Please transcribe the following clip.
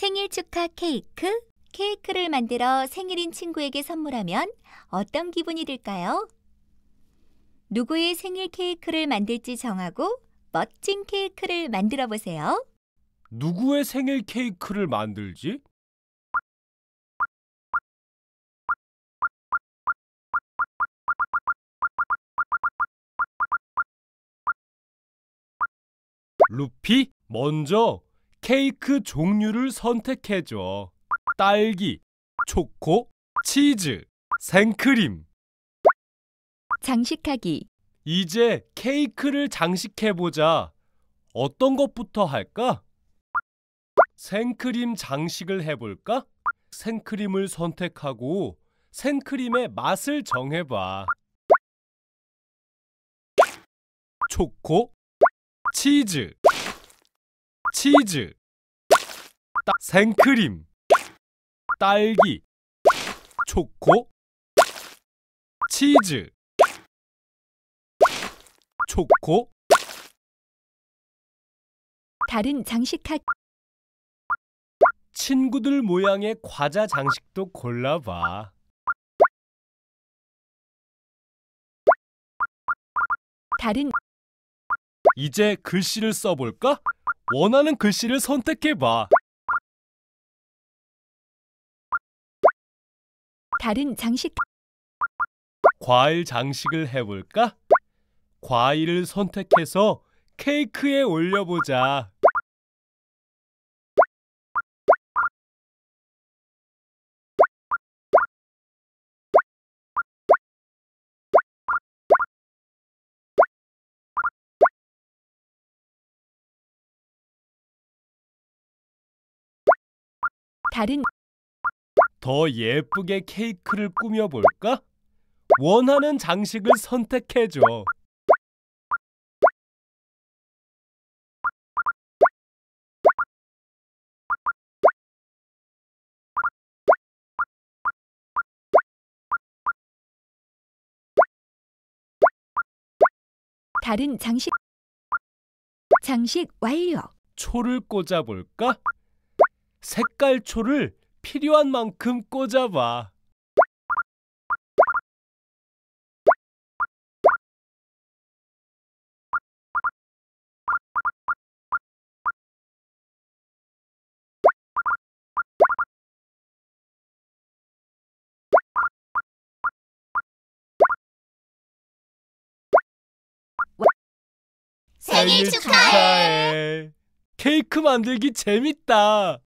생일 축하 케이크, 케이크를 만들어 생일인 친구에게 선물하면 어떤 기분이 들까요? 누구의 생일 케이크를 만들지 정하고 멋진 케이크를 만들어 보세요. 누구의 생일 케이크를 만들지? 루피, 먼저 케이크 종류를 선택해줘. 딸기, 초코, 치즈, 생크림. 장식하기. 이제 케이크를 장식해보자. 어떤 것부터 할까? 생크림 장식을 해볼까? 생크림을 선택하고 생크림의 맛을 정해봐. 초코, 치즈, 치즈 따, 생크림 딸기 초코 치즈 초코 다른 장식학 친구들 모양의 과자 장식도 골라봐. 다른 이제 글씨를 써볼까? 원하는 글씨를 선택해봐. 다른 장식 과일 장식을 해볼까? 과일을 선택해서 케이크에 올려보자. 다른 더 예쁘게 케이크를 꾸며볼까? 원하는 장식을 선택해줘. 다른 장식 장식 완료. 초를 꽂아볼까? 색깔초를 필요한 만큼 꽂아봐. 생일 축하해. 케이크 만들기 재밌다.